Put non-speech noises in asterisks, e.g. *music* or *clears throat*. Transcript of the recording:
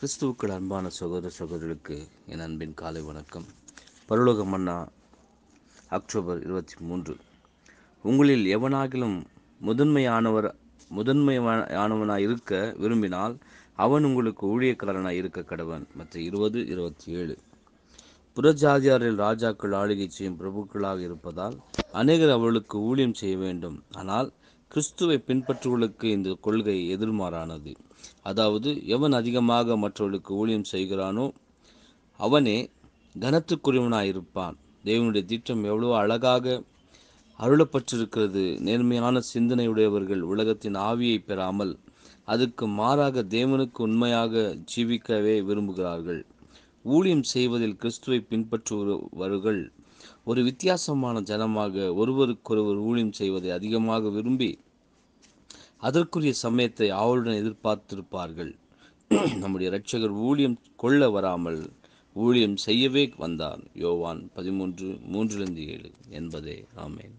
கிறிஸ்துவுக்கள் அன்பான சகோதர சகோதரிகளுக்கு என் அன்பின் காலை வணக்கம் பரலோக மன்னா அக்டோபர் இருபத்தி மூன்று உங்களில் எவனாகிலும் முதன்மையானவர் முதன்மையானவனாக இருக்க விரும்பினால் அவன் உங்களுக்கு ஊழியக்காரனாக இருக்க கடவன் மற்ற இருபது இருபத்தி ஏழு புறஜாதியாரில் ராஜாக்கள் ஆளுகை செய்யும் பிரபுக்களாக இருப்பதால் அநேகர் அவளுக்கு ஊழியம் செய்ய வேண்டும் ஆனால் கிறிஸ்துவை பின்பற்றுவர்களுக்கு இந்த கொள்கை எதிர்மாறானது அதாவது எவன் அதிகமாக மற்றவர்களுக்கு ஊழியம் செய்கிறானோ அவனே கனத்துக்குரியவனாயிருப்பான் தேவனுடைய திட்டம் எவ்வளோ அழகாக அருளப்பட்டிருக்கிறது நேர்மையான சிந்தனையுடையவர்கள் உலகத்தின் ஆவியை பெறாமல் அதுக்கு மாறாக தேவனுக்கு உண்மையாக ஜீவிக்கவே விரும்புகிறார்கள் ஊழியம் செய்வதில் கிறிஸ்துவை பின்பற்றுவர்கள் ஒரு வித்தியாசமான ஜனமாக ஒருவருக்கொருவர் ஊழியம் செய்வதை அதிகமாக விரும்பி அதற்குரிய சமயத்தை ஆவலுடன் எதிர்பார்த்திருப்பார்கள் *clears throat* நம்முடைய இரட்சகர் ஊழியம் கொள்ள வராமல் ஊழியம் செய்யவே வந்தான் யோவான் பதிமூன்று மூன்றிலிருந்து ஏழு என்பதே ஆமேன்